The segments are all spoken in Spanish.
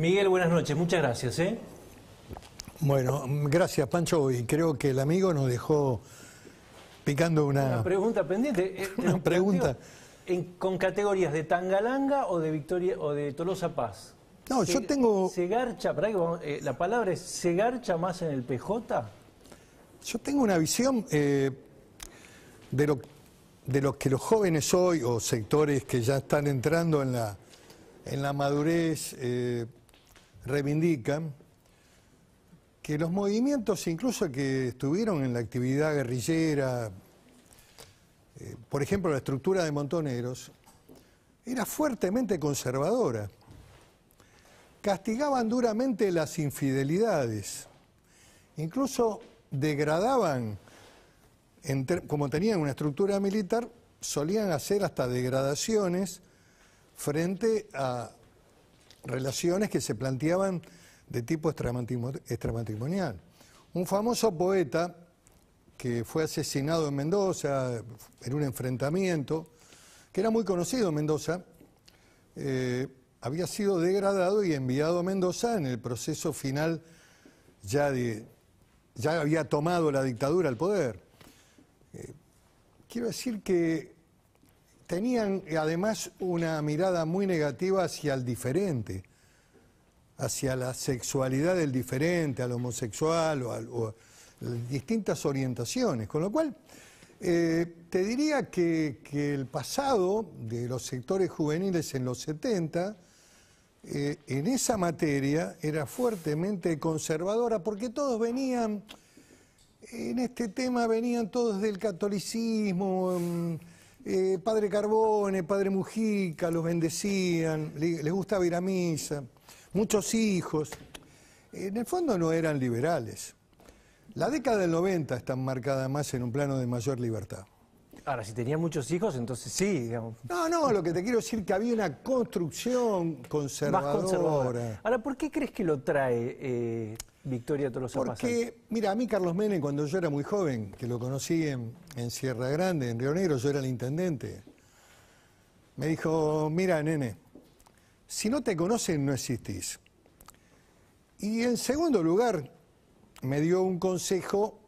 Miguel, buenas noches, muchas gracias. ¿eh? Bueno, gracias Pancho, y creo que el amigo nos dejó picando una... Una pregunta pendiente. Eh, una pregunta. ¿Con categorías de Tangalanga o de Victoria o de Tolosa Paz? No, yo tengo... ¿Se garcha, para eh, la palabra es, ¿se garcha más en el PJ? Yo tengo una visión de, lo, de lo que los jóvenes hoy, o sectores que ya están entrando en la, en la madurez, reivindican que los movimientos, incluso que estuvieron en la actividad guerrillera, eh, por ejemplo la estructura de Montoneros, era fuertemente conservadora. Castigaban duramente las infidelidades, incluso degradaban, como tenían una estructura militar, solían hacer hasta degradaciones frente a, relaciones que se planteaban de tipo extramatrimonial. Un famoso poeta que fue asesinado en Mendoza en un enfrentamiento, que era muy conocido en Mendoza, eh, había sido degradado y enviado a Mendoza en el proceso final ya de ya había tomado la dictadura al poder. Eh, quiero decir que tenían eh, además una mirada muy negativa hacia el diferente, hacia la sexualidad del diferente, al homosexual o, a, distintas orientaciones. Con lo cual, eh, te diría que, el pasado de los sectores juveniles en los 70, eh, en esa materia, era fuertemente conservadora porque todos venían... En este tema venían todos del catolicismo, mm, eh, padre Carbone, Padre Mujica, los bendecían, les gustaba ir a misa, muchos hijos. En el fondo no eran liberales. La década del 90 está marcada más en un plano de mayor libertad. Ahora, si tenía muchos hijos, entonces sí, digamos. No, no, lo que te quiero decir es que había una construcción conservadora. Ahora, ¿por qué crees que lo trae eh, Victoria Tolosa Porque, mira, a mí Carlos Menem, cuando yo era muy joven, que lo conocí en, Sierra Grande, en Río Negro, yo era el intendente, me dijo, mira, nene, si no te conocen, no existís. Y en segundo lugar, me dio un consejo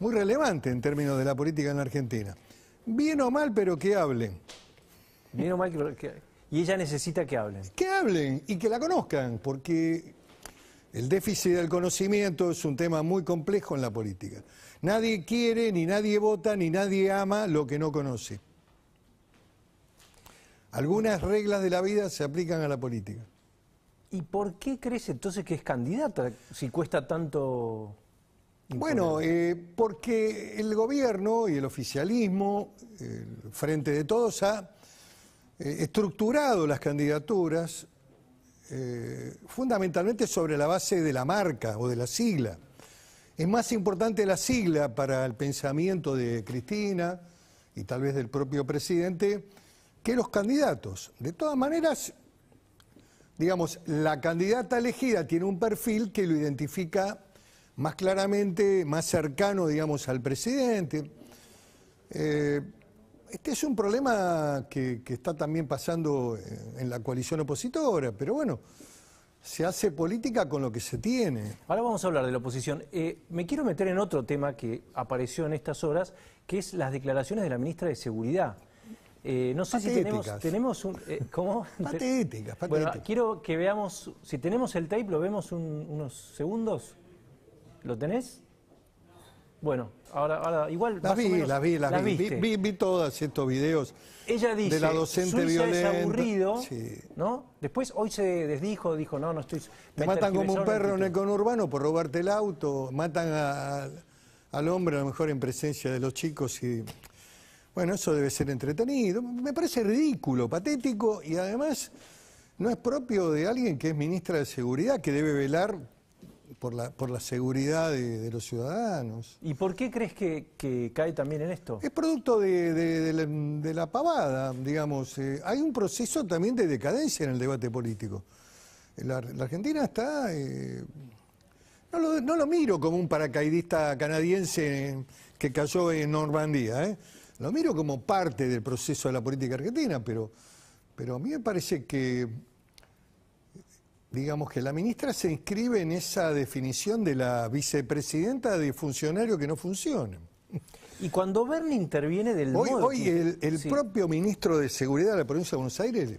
muy relevante en términos de la política en Argentina. Bien o mal, pero que hablen. Bien o mal, que, y ella necesita que hablen. Que hablen y que la conozcan, porque el déficit del conocimiento es un tema muy complejo en la política. Nadie quiere, ni nadie vota, ni nadie ama lo que no conoce. Algunas reglas de la vida se aplican a la política. ¿Y por qué crees entonces que es candidata si cuesta tanto... Bueno, eh, porque el gobierno y el oficialismo, Frente de Todos, ha eh, estructurado las candidaturas eh, fundamentalmente sobre la base de la marca o de la sigla. Es más importante la sigla para el pensamiento de Cristina y tal vez del propio presidente que los candidatos. De todas maneras, digamos, la candidata elegida tiene un perfil que lo identifica más claramente, más cercano, digamos, al presidente. Eh, este es un problema que, está también pasando en la coalición opositora, pero bueno, se hace política con lo que se tiene. Ahora vamos a hablar de la oposición. Eh, me quiero meter en otro tema que apareció en estas horas, que es las declaraciones de la ministra de Seguridad. Eh, no sé si tenemos, tenemos un... Eh, ¿Cómo? Patéticas, Bueno, quiero que veamos, si tenemos el tape, lo vemos unos segundos. ¿Lo tenés? Bueno, ahora, ahora igual. Las vi, las vi, las, vi. Vi, vi. vi, todas estos videos. Ella dice, de la docente violenta. aburrido, sí. ¿no? Después hoy se desdijo, dijo, no, no estoy... Te matan como un perro en el conurbano por robarte el auto, matan al hombre a lo mejor en presencia de los chicos y... Bueno, eso debe ser entretenido. Me parece ridículo, patético y además no es propio de alguien que es ministra de Seguridad, que debe velar por la, por la seguridad de, los ciudadanos. ¿Y por qué crees que, cae también en esto? Es producto de, la, pavada, digamos. Eh, hay un proceso también de decadencia en el debate político. La, Argentina está... Eh, no, lo, no lo miro como un paracaidista canadiense que cayó en Normandía, eh. Lo miro como parte del proceso de la política argentina, pero, pero a mí me parece que digamos que la ministra se inscribe en esa definición de la vicepresidenta de funcionario que no funciona Y cuando Berni interviene del Hoy, modo hoy el, propio ministro de Seguridad de la provincia de Buenos Aires,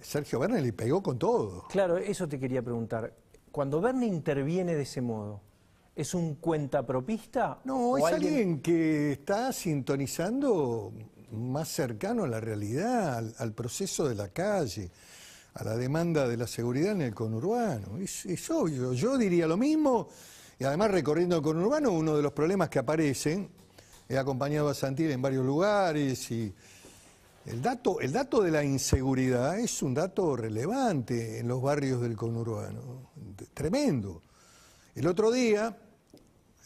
Sergio Berni, le pegó con todo. Claro, eso te quería preguntar. Cuando Berni interviene de ese modo, ¿es un cuentapropista? No, es alguien... que está sintonizando más cercano a la realidad, al proceso de la calle a la demanda de la seguridad en el conurbano. Es, obvio, yo diría lo mismo, y además recorriendo el conurbano, uno de los problemas que aparecen, he acompañado a Santil en varios lugares y el dato, el dato de la inseguridad es un dato relevante en los barrios del conurbano, tremendo. El otro día,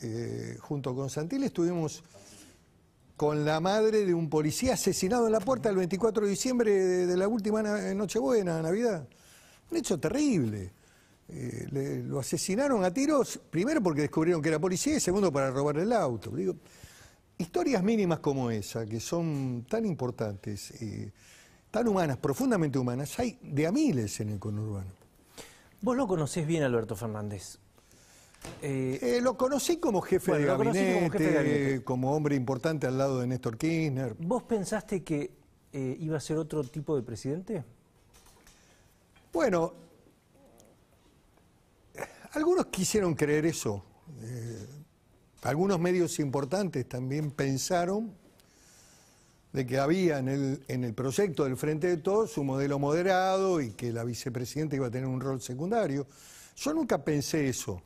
eh, junto con Santil, estuvimos con la madre de un policía asesinado en la puerta el 24 de diciembre de, la última eh, Nochebuena, Navidad. Un hecho terrible. Eh, lo asesinaron a tiros, primero porque descubrieron que era policía y segundo para robarle el auto. historias mínimas como esa, que son tan importantes, eh, tan humanas, profundamente humanas, hay de a miles en el conurbano. Vos lo conocés bien, Alberto Fernández. Eh, eh, lo conocí como jefe de gabinete, como, hombre importante al lado de Néstor Kirchner. ¿Vos pensaste que eh, iba a ser otro tipo de presidente? Bueno, algunos quisieron creer eso. algunos medios importantes también pensaron de que había en el, en el proyecto del Frente de Todos un modelo moderado y que la vicepresidenta iba a tener un rol secundario. Yo nunca pensé eso.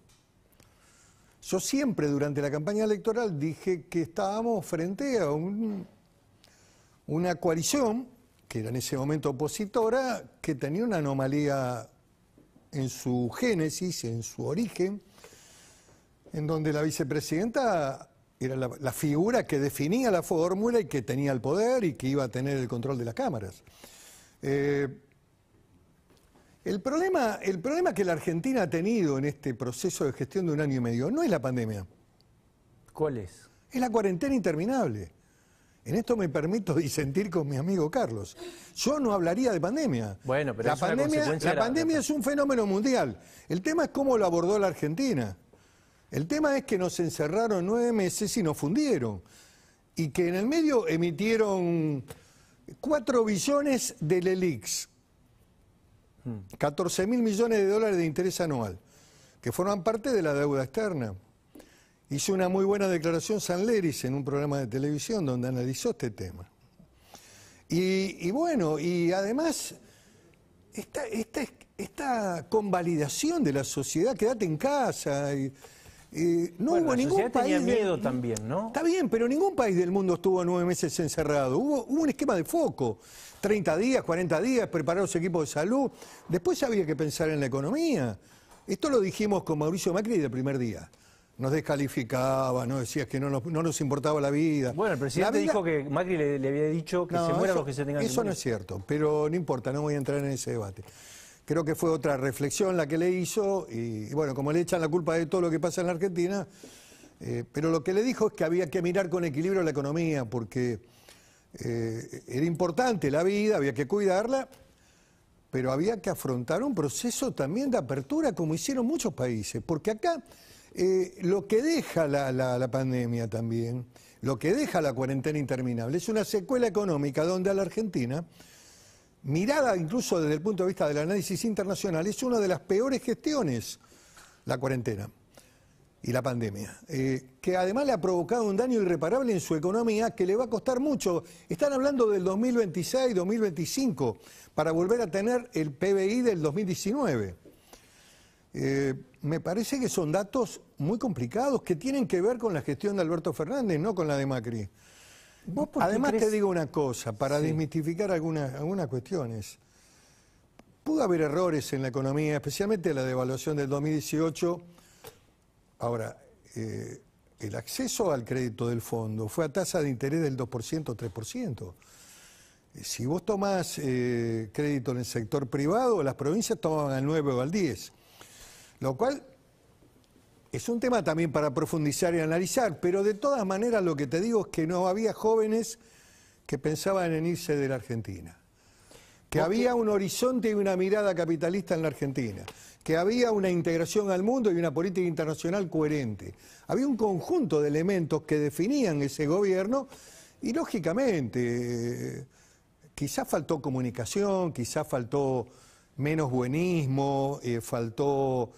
Yo siempre durante la campaña electoral dije que estábamos frente a una coalición, que era en ese momento opositora, que tenía una anomalía en su génesis, en su origen, en donde la vicepresidenta era la, figura que definía la fórmula y que tenía el poder y que iba a tener el control de las cámaras. Eh, el problema, el problema que la Argentina ha tenido en este proceso de gestión de un año y medio no es la pandemia. ¿Cuál es? Es la cuarentena interminable. En esto me permito disentir con mi amigo Carlos. Yo no hablaría de pandemia. Bueno, pero la es pandemia, la pandemia es un fenómeno mundial. El tema es cómo lo abordó la Argentina. El tema es que nos encerraron nueve meses y nos fundieron. Y que en el medio emitieron cuatro billones del ELIX, 14 mil millones de dólares de interés anual, que forman parte de la deuda externa. Hizo una muy buena declaración San Leris en un programa de televisión donde analizó este tema. Y, bueno, y además, esta, convalidación de la sociedad, quédate en casa. Eh, no hubo ningún país. Tenía miedo también, ¿no? Está bien, pero ningún país del mundo estuvo nueve meses encerrado. Hubo, un esquema de foco. 30 días, 40 días, preparar los equipos de salud. Después había que pensar en la economía. Esto lo dijimos con Mauricio Macri del primer día. Nos descalificaba, nos decías que no nos, importaba la vida. Bueno, el presidente dijo que Macri le, había dicho que se mueran los que se tengan Eso no es cierto, pero no importa, no voy a entrar en ese debate creo que fue otra reflexión la que le hizo, y, bueno, como le echan la culpa de todo lo que pasa en la Argentina, eh, pero lo que le dijo es que había que mirar con equilibrio la economía, porque eh, era importante la vida, había que cuidarla, pero había que afrontar un proceso también de apertura, como hicieron muchos países, porque acá eh, lo que deja la pandemia también, lo que deja la cuarentena interminable, es una secuela económica donde a la Argentina mirada incluso desde el punto de vista del análisis internacional, es una de las peores gestiones, la cuarentena y la pandemia, eh, que además le ha provocado un daño irreparable en su economía que le va a costar mucho. Están hablando del 2026, 2025, para volver a tener el PBI del 2019. Eh, me parece que son datos muy complicados que tienen que ver con la gestión de Alberto Fernández, no con la de Macri. Además te digo una cosa, para desmistificar desmitificar algunas, algunas cuestiones. Pudo haber errores en la economía, especialmente la devaluación del 2018. Ahora, eh, el acceso al crédito del fondo fue a tasa de interés del 2%, o 3%. Si vos tomás eh, crédito en el sector privado, las provincias tomaban al 9 o al 10, lo cual es un tema también para profundizar y analizar, pero de todas maneras lo que te digo es que no había jóvenes que pensaban en irse de la Argentina. Que había un horizonte y una mirada capitalista en la Argentina, que había una integración al mundo y una política internacional coherente. Había un conjunto de elementos que definían ese gobierno y lógicamente quizás faltó comunicación, quizás faltó menos buenismo, eh, faltó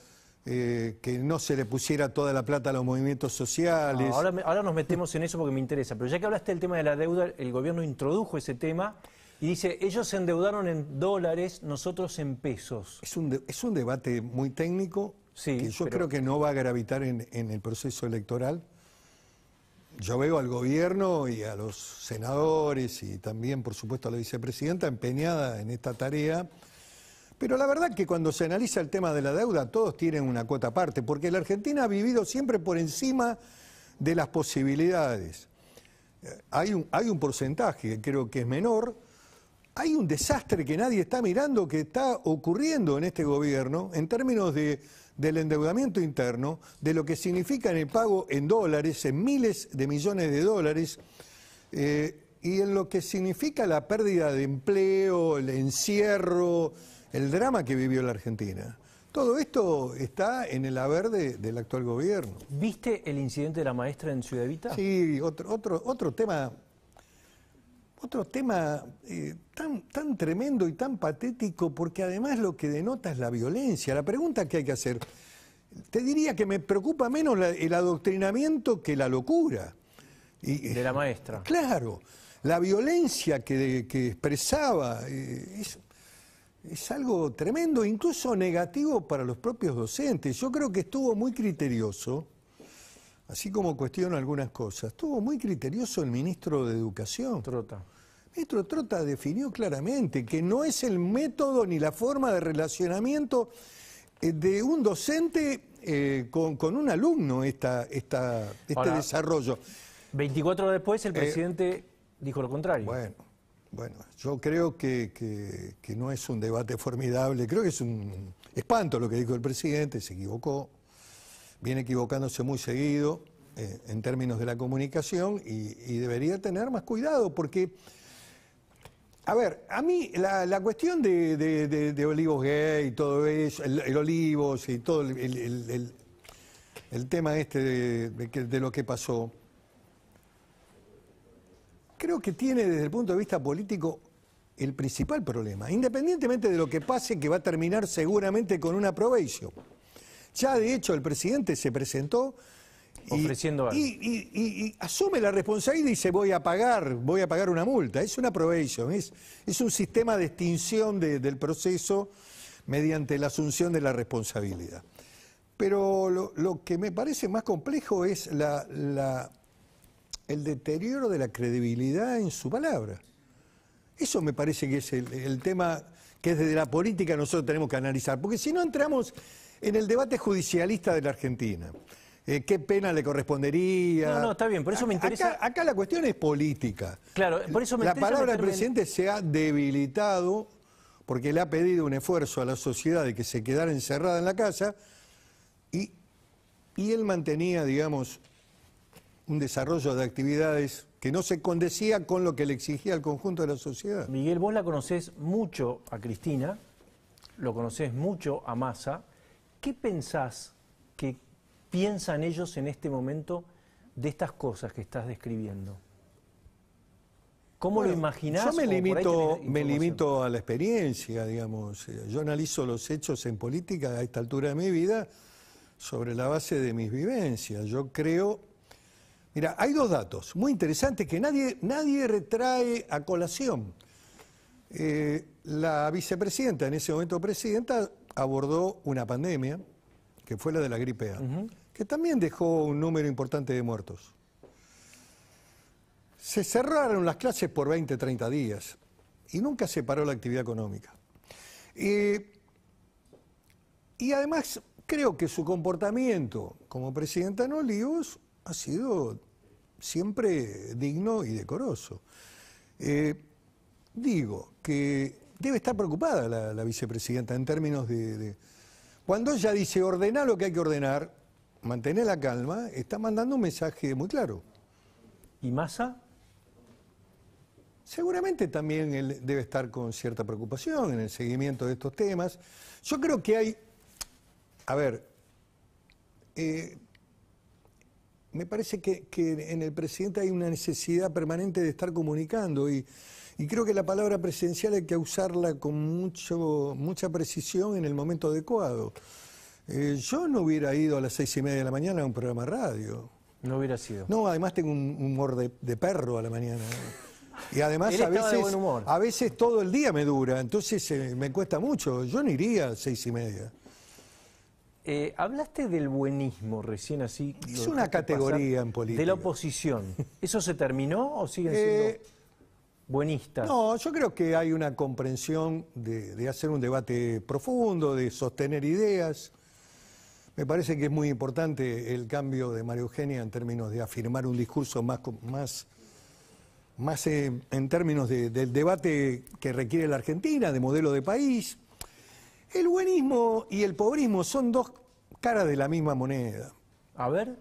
eh, que no se le pusiera toda la plata a los movimientos sociales. ahora, ahora nos metemos en eso porque me interesa, pero ya que hablaste del tema de la deuda, el gobierno introdujo ese tema y dice, ellos se endeudaron en dólares, nosotros en pesos. Es un, debate muy técnico sí, que yo creo que no va a gravitar en, en, el proceso electoral. Yo veo al gobierno y a los senadores y también, por supuesto, a la vicepresidenta empeñada en esta tarea pero la verdad que cuando se analiza el tema de la deuda, todos tienen una cuota aparte, porque la Argentina ha vivido siempre por encima de las posibilidades. Eh, hay un, hay un porcentaje que creo que es menor. Hay un desastre que nadie está mirando que está ocurriendo en este gobierno en términos de, del endeudamiento interno, de lo que significa en el pago en dólares, en miles de millones de dólares. Eh, y en lo que significa la pérdida de empleo, el encierro, el drama que vivió la Argentina. Todo esto está en el haber del actual gobierno. ¿Viste el incidente de la maestra en Ciudad Vita? Sí, otro, otro, otro tema, otro tema eh, tan, tan tremendo y tan patético, porque además lo que denota es la violencia. La pregunta que hay que hacer, te diría que me preocupa menos el adoctrinamiento que la locura. de la maestra. Claro, la violencia que, expresaba eh, es algo tremendo, incluso negativo para los propios docentes. Yo creo que estuvo muy criterioso, así como cuestiono algunas cosas, estuvo muy criterioso el ministro de Educación. Trota. Ministro Trota definió claramente que no es el método ni la forma de relacionamiento eh, de un docente eh, con, un alumno esta, este desarrollo. 24 después el eh, presidente dijo lo contrario. Bueno. Bueno, yo creo que, no es un debate formidable, creo que es un espanto lo que dijo el presidente, se equivocó, viene equivocándose muy seguido eh, en términos de la comunicación y, debería tener más cuidado porque, a ver, a mí la, cuestión de, Olivos Gay y todo eso, el, Olivos y todo el, el tema este de lo que pasó, creo que tiene desde el punto de vista político el principal problema, independientemente de lo que pase, que va a terminar seguramente con una probation. Ya de hecho el presidente se presentó y, Y, asume la responsabilidad y dice voy a pagar, voy a pagar una multa. Es una probation, es, un sistema de extinción del proceso mediante la asunción de la responsabilidad. Pero lo, que me parece más complejo es la el deterioro de la credibilidad en su palabra. Eso me parece que es el, tema que desde la política nosotros tenemos que analizar, porque si no entramos en el debate judicialista de la Argentina. Eh, qué pena le correspondería. No, no, está bien, por eso me interesa. Acá, la cuestión es política. Claro, por eso me La palabra del presidente se ha debilitado porque le ha pedido un esfuerzo a la sociedad de que se quedara encerrada en la casa y, y él mantenía, digamos, un desarrollo de actividades que no se condecía con lo que le exigía EL conjunto de la sociedad. Miguel, vos la conocés mucho a Cristina, lo conocés mucho a Massa. ¿Qué pensás que piensan ellos en este momento de estas cosas que estás describiendo? ¿Cómo lo imaginás? Yo me limito, me limito a la experiencia, digamos. Yo analizo los hechos en política a esta altura de mi vida sobre la base de mis vivencias. Yo creo Mira, hay dos datos muy interesantes que nadie, nadie retrae a colación. Eh, la vicepresidenta, en ese momento presidenta, abordó una pandemia, que fue la de la gripe A, que también dejó un número importante de muertos. Se cerraron las clases por 20, 30 días y nunca se paró la actividad económica. Eh, y además creo que su comportamiento como presidenta no Olivos ha sido siempre digno y decoroso. Eh, digo que debe estar preocupada la, vicepresidenta en términos de, Cuando ella dice ordenar lo que hay que ordenar, mantener la calma, está mandando un mensaje muy claro. ¿Y Massa? Seguramente también él debe estar con cierta preocupación en el seguimiento de estos temas. Yo creo que hay... A ver, eh, me parece que, en el presidente hay una necesidad permanente de estar comunicando y, creo que la palabra presidencial hay que usarla con mucho, mucha precisión en el momento adecuado. Eh, yo no hubiera ido a las seis y media de la mañana a un programa de radio. No hubiera sido. No, además tengo un humor de, perro a la mañana. Y además a veces, a veces todo el día me dura, entonces eh, me cuesta mucho. Yo no iría a las seis y media. Eh, hablaste del buenismo recién así. Es una categoría en política. De la oposición. ¿Eso se terminó o siguen siendo eh, buenistas? No, yo creo que hay una comprensión de, hacer un debate profundo, de sostener ideas. Me parece que es muy importante el cambio de María Eugenia en términos de afirmar un discurso más, más, más eh, en términos del debate que requiere la Argentina, de modelo de país el buenismo y el pobrismo son dos caras de la misma moneda. A ver.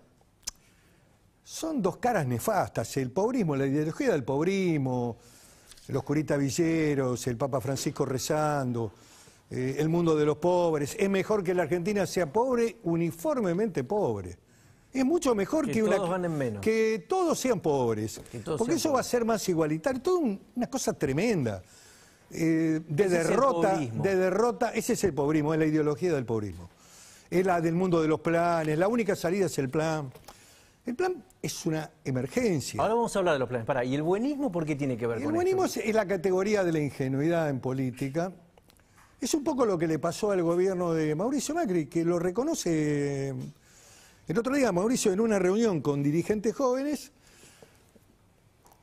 Son dos caras nefastas. El pobrismo, la ideología del pobrismo, los curitas villeros, el Papa Francisco rezando, eh, el mundo de los pobres. Es mejor que la Argentina sea pobre, uniformemente pobre. Es mucho mejor que, todos sean pobres. porque eso va a ser más igualitario. Todo una cosa tremenda. Eh, de, derrota, de derrota. Ese es el pobrismo, es la ideología del pobrismo. Es la del mundo de los planes, la única salida es el plan. El plan es una emergencia. Ahora vamos a hablar de los planes. Para, ¿y el buenismo por qué tiene que ver con con El buenismo es la categoría de la ingenuidad en política. Es un poco lo que le pasó al gobierno de Mauricio Macri, que lo reconoce. El otro día, Mauricio, en una reunión con dirigentes jóvenes,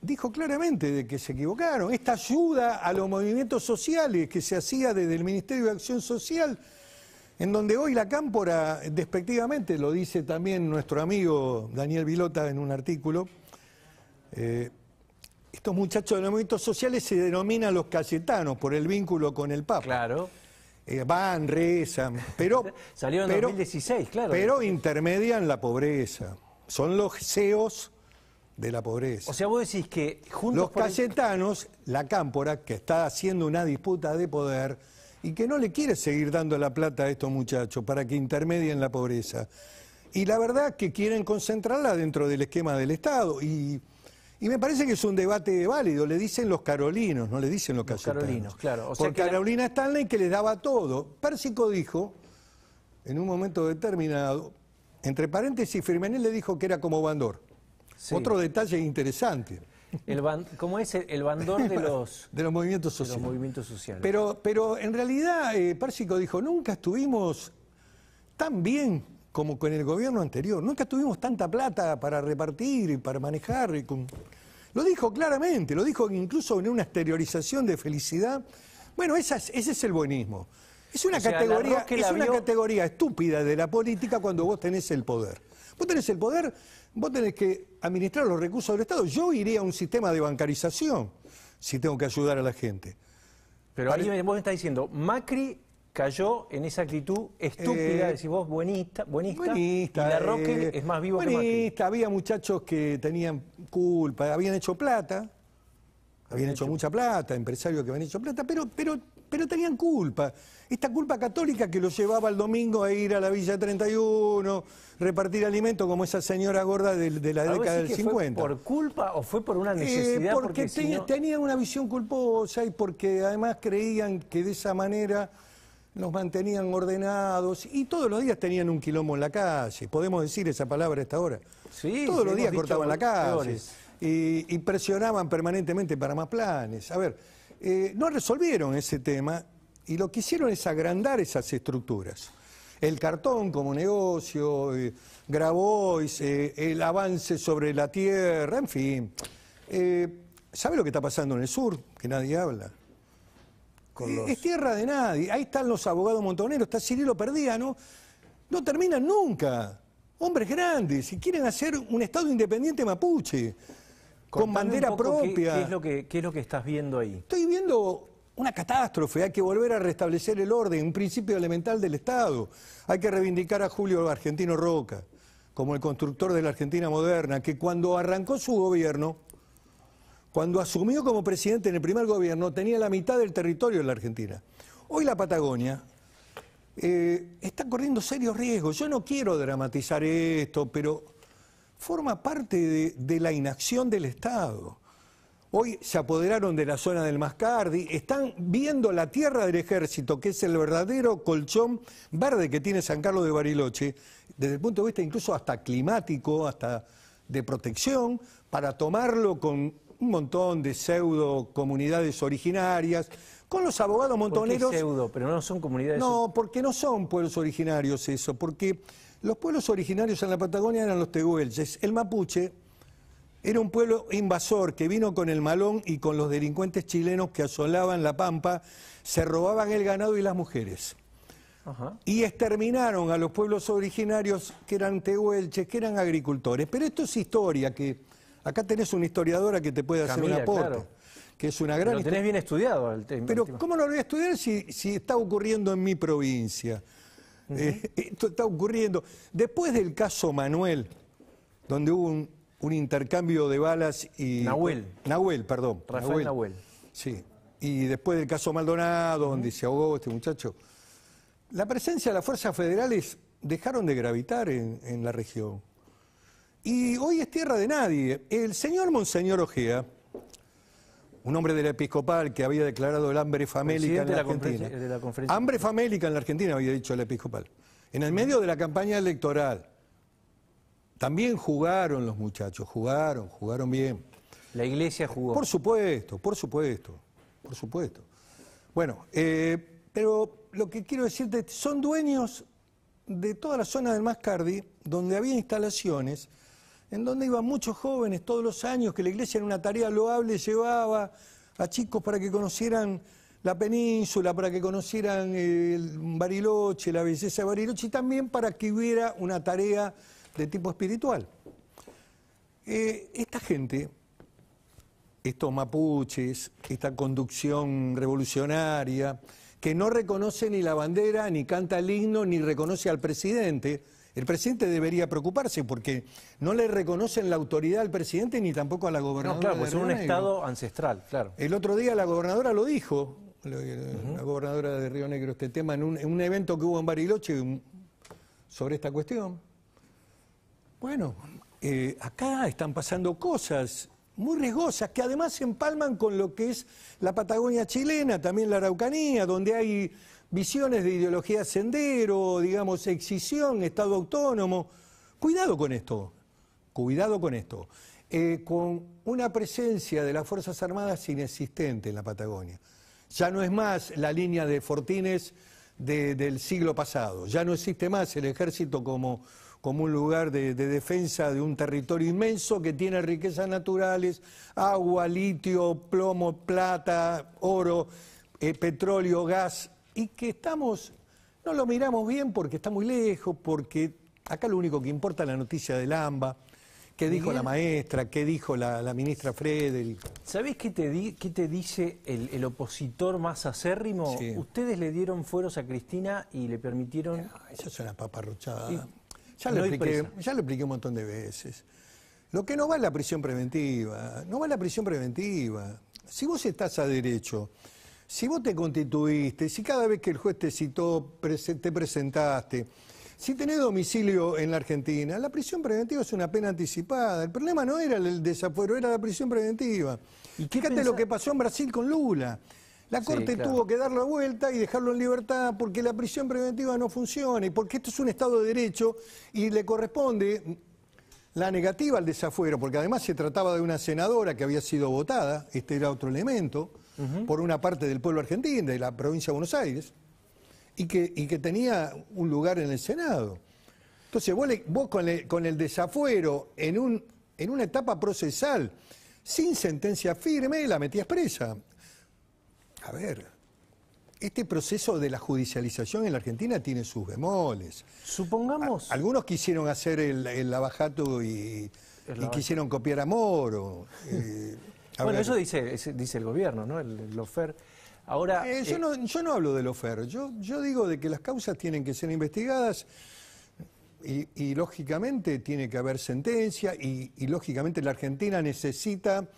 dijo claramente de que se equivocaron. Esta ayuda a los movimientos sociales que se hacía desde el Ministerio de Acción Social, en donde hoy la cámpora, despectivamente, lo dice también nuestro amigo Daniel Vilota en un artículo, eh, estos muchachos de los movimientos sociales se denominan los cayetanos por el vínculo con el Papa. Claro. Eh, van, rezan, pero... Salieron en 2016, claro. Pero intermedian la pobreza. Son los CEOs de la pobreza. O sea, vos decís que Los cayetanos, la cámpora, que está haciendo una disputa de poder y que no le quiere seguir dando la plata a estos muchachos para que intermedien la pobreza. Y la verdad que quieren concentrarla dentro del esquema del Estado. Y, me parece que es un debate válido. Le dicen los carolinos, no le dicen los, los carolinos, claro. O sea Carolina la... Stanley que le daba todo. Pérsico dijo, en un momento determinado, entre paréntesis, Firmenel le dijo que era como Bandor. Otro detalle interesante. El ¿Cómo es el bandón de los, movimientos sociales. Pero, pero en realidad eh, Pársico dijo, nunca estuvimos tan bien como con el gobierno anterior, nunca tuvimos tanta plata para repartir y para manejar. Lo dijo claramente, lo dijo incluso en una exteriorización de felicidad. Bueno, ese es el buenismo. Es una, categoría, es una categoría estúpida de la política cuando vos tenés el poder. Vos tenés el poder, vos tenés que administrar los recursos del Estado. Yo iría a un sistema de bancarización si tengo que ayudar a la gente. Pero ahí vos me estás diciendo, Macri cayó en esa actitud estúpida, eh, decís vos, buenista, buenista, y la Roque eh, es más vivo que Macri. Había muchachos que tenían culpa, habían hecho plata, habían, hecho, mucha plata, empresarios que habían hecho plata, pero, pero pero tenían culpa. Esta culpa católica que los llevaba el domingo a ir a la Villa 31, repartir alimento, como esa señora gorda de, la década del 50. Fue ¿Por culpa o fue por una eh, necesidad? porque, tenían una visión culposa y porque además creían que de esa manera nos mantenían ordenados y todos los días tenían un quilombo en la calle. Podemos decir esa palabra a esta hora. Sí, todos los días cortaban la calle y, y presionaban permanentemente para más planes. A ver. Eh, no resolvieron ese tema y lo que hicieron es agrandar esas estructuras. El cartón como negocio, eh, Grabois, eh, el avance sobre la tierra, en fin. ¿Sabe lo que está pasando en el sur? Que nadie habla. Es tierra de nadie. Ahí están los abogados montoneros, está Cirilo Perdiano. No terminan nunca. Hombres grandes, y quieren hacer un Estado independiente mapuche con bandera propia. Qué, es lo que, estás viendo ahí? Estoy viendo una catástrofe, hay que volver a restablecer el orden, un principio elemental del Estado. Hay que reivindicar a Julio Argentino Roca como el constructor de la Argentina moderna, que cuando arrancó su gobierno, cuando asumió como presidente en el primer gobierno, tenía la mitad del territorio de la Argentina. Hoy la Patagonia eh, está corriendo serios riesgos. Yo no quiero dramatizar esto, pero forma parte de, la inacción del Estado. Hoy se apoderaron de la zona del Mascardi, están viendo la tierra del ejército, que es el verdadero colchón verde que tiene San Carlos de Bariloche, desde el punto de vista incluso hasta climático, hasta de protección, para tomarlo con un montón de pseudo comunidades originarias, con los abogados montoneros. pseudo? Pero no son comunidades. No, porque no son pueblos originarios eso, porque los pueblos originarios en la Patagonia eran los tehuelches. El mapuche era un pueblo invasor que vino con el malón y con los delincuentes chilenos que asolaban la pampa, se robaban el ganado y las mujeres. Y exterminaron a los pueblos originarios que eran tehuelches, que eran agricultores. Pero esto es historia, que acá tenés una historiadora que te puede hacer un aporte. Que es una gran... Lo tenés bien estudiado el tema. Pero ¿cómo lo voy a estudiar si está ocurriendo en mi provincia? Eh, esto está ocurriendo. Después del caso Manuel, donde hubo un, intercambio de balas y... Nahuel. Nahuel, perdón. Rafael Nahuel. Sí. Y después del caso Maldonado, donde se ahogó este muchacho, la presencia de las fuerzas federales dejaron de gravitar en la región. Y hoy es tierra de nadie. El señor Monseñor Ojea un hombre del episcopal que había declarado el hambre famélica en la, Argentina. Eh, hambre famélica en la Argentina, había dicho el episcopal. En el medio de la campaña electoral, también jugaron los muchachos, jugaron, jugaron bien. La iglesia jugó. Por supuesto, por supuesto, por supuesto. Bueno, eh, pero lo que quiero decirte, son dueños de toda la zona del Mascardi, donde había instalaciones en donde iban muchos jóvenes todos los años, que la iglesia era una tarea loable llevaba a chicos para que conocieran la península, para que conocieran el Bariloche, la belleza de Bariloche, y también para que hubiera una tarea de tipo espiritual. Eh, esta gente, estos mapuches, esta conducción revolucionaria, que no reconoce ni la bandera, ni canta el himno, ni reconoce al presidente, el presidente debería preocuparse porque no le reconocen la autoridad al presidente ni tampoco a la gobernadora. No, claro, pues es un estado ancestral, claro. El otro día la gobernadora lo dijo, la, gobernadora de Río Negro, este tema en un, evento que hubo en Bariloche sobre esta cuestión. Bueno, eh, acá están pasando cosas muy riesgosas, que además se empalman con lo que es la Patagonia chilena, también la Araucanía, donde hay visiones de ideología sendero, digamos, excisión, Estado autónomo. Cuidado con esto, cuidado con esto. Eh, con una presencia de las Fuerzas Armadas inexistente en la Patagonia. Ya no es más la línea de Fortines del siglo pasado, ya no existe más el ejército como, un lugar de, defensa de un territorio inmenso que tiene riquezas naturales, agua, litio, plomo, plata, oro, eh, petróleo, gas, y que estamos, no lo miramos bien porque está muy lejos, porque acá lo único que importa es la noticia del AMBA, qué dijo la maestra, qué dijo la, ministra Frederick. ¿Sabés qué te, dice el, opositor más acérrimo? Ustedes le dieron fueros a Cristina y le permitieron... Esa ah, eso es una paparruchada. Ya, expliqué, ya expliqué un montón de veces. Lo que no va es la prisión preventiva, no va la prisión preventiva. Si vos estás a derecho si vos te constituiste, si cada vez que el juez te citó, te presentaste, si tenés domicilio en la Argentina, la prisión preventiva es una pena anticipada. El problema no era el desafuero, era la prisión preventiva. ¿Y Fíjate lo que pasó en Brasil con Lula. La Corte tuvo que dar la vuelta y dejarlo en libertad porque la prisión preventiva no funciona y porque esto es un Estado de Derecho y le corresponde la negativa al desafuero, porque además se trataba de una senadora que había sido votada, este era otro elemento por una parte del pueblo argentino, de la provincia de Buenos Aires, y que, que tenía un lugar en el Senado. Entonces, vos, con, el desafuero en, un, en una etapa procesal, sin sentencia firme, la metías presa. A ver, este proceso de la judicialización en la Argentina tiene sus bemoles. Supongamos. algunos quisieron hacer el, lavajato y, quisieron copiar a Moro. Eh, bueno, eso dice, dice el gobierno, ¿no? El, el Ahora, eh, yo, eh, no, yo no hablo del OFER. yo, yo digo de que las causas tienen que ser investigadas. Y, lógicamente tiene que haber sentencia y, lógicamente la Argentina necesita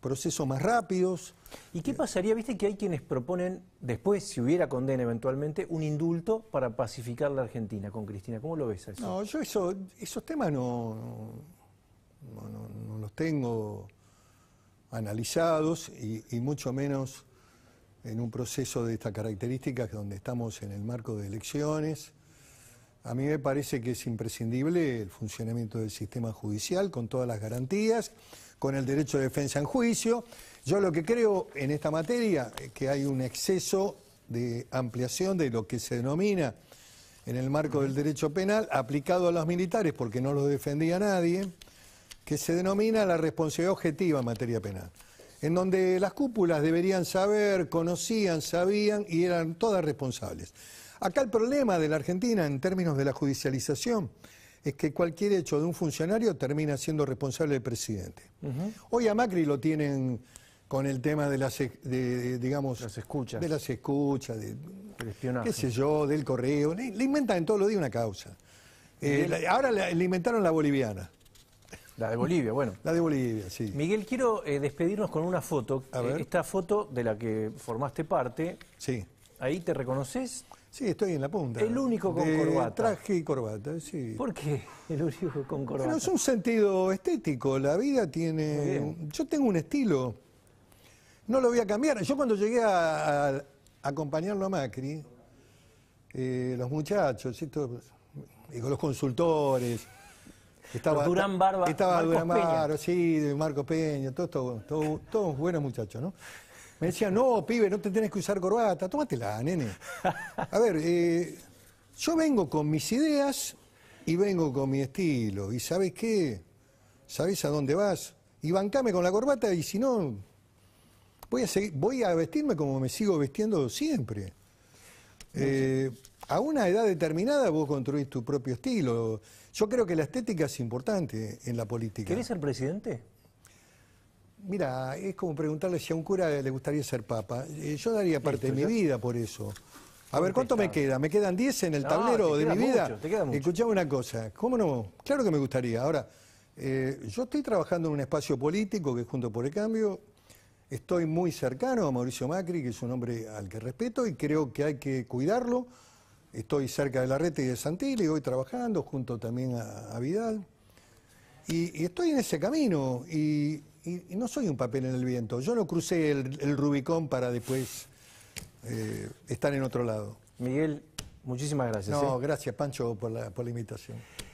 procesos más rápidos. ¿Y qué pasaría? Viste que hay quienes proponen, después, si hubiera condena eventualmente, un indulto para pacificar la Argentina con Cristina. ¿Cómo lo ves a eso? No, yo eso, esos temas no, no los tengo analizados y, mucho menos en un proceso de estas características donde estamos en el marco de elecciones. A mí me parece que es imprescindible el funcionamiento del sistema judicial con todas las garantías, con el derecho de defensa en juicio. Yo lo que creo en esta materia es que hay un exceso de ampliación de lo que se denomina en el marco del derecho penal aplicado a los militares porque no lo defendía nadie que se denomina la responsabilidad objetiva en materia penal, en donde las cúpulas deberían saber, conocían, sabían y eran todas responsables. Acá el problema de la Argentina en términos de la judicialización es que cualquier hecho de un funcionario termina siendo responsable del presidente. Hoy a Macri lo tienen con el tema de las, las escuchas, de las escuchas, de, qué sé yo, del correo, le, inventan en todo lo días una causa. Eh, ahora le inventaron la boliviana. La de Bolivia, bueno. La de Bolivia, sí. Miguel, quiero eh, despedirnos con una foto. Eh, esta foto de la que formaste parte. Sí. ¿Ahí te reconoces? Sí, estoy en la punta. El único con corbata. Traje y corbata, sí. ¿Por qué el único con corbata? Bueno, es un sentido estético. La vida tiene. Yo tengo un estilo. No lo voy a cambiar. Yo cuando llegué a, acompañarlo a Macri, eh, los muchachos, y con los consultores estaba, Durán Barba. Estaba Durán Barba, sí, Marco Peña, todos buenos muchachos, ¿no? Me decían, no, pibe, no te tienes que usar corbata, tómatela, nene. A ver, eh, yo vengo con mis ideas y vengo con mi estilo. ¿Y sabes qué? ¿Sabes a dónde vas? Y bancame con la corbata y si no, voy a, seguir, voy a vestirme como me sigo vestiendo siempre. Eh, a una edad determinada vos construís tu propio estilo. Yo creo que la estética es importante en la política. ¿Querés ser presidente? Mira, es como preguntarle si a un cura le gustaría ser papa. Eh, yo daría parte de mi vida por eso. A ver, ¿cuánto me queda? ¿Me quedan 10 en el tablero de mi vida? Te Escuchame una cosa. ¿Cómo no? Claro que me gustaría. Ahora, eh, yo estoy trabajando en un espacio político que es Junto por el Cambio. Estoy muy cercano a Mauricio Macri, que es un hombre al que respeto y creo que hay que cuidarlo estoy cerca de la Rete y de Santilli, voy trabajando junto también a, Vidal. Y, estoy en ese camino y, no soy un papel en el viento. Yo no crucé el, Rubicón para después eh, estar en otro lado. Miguel, muchísimas gracias. No, ¿eh? gracias Pancho por por la invitación.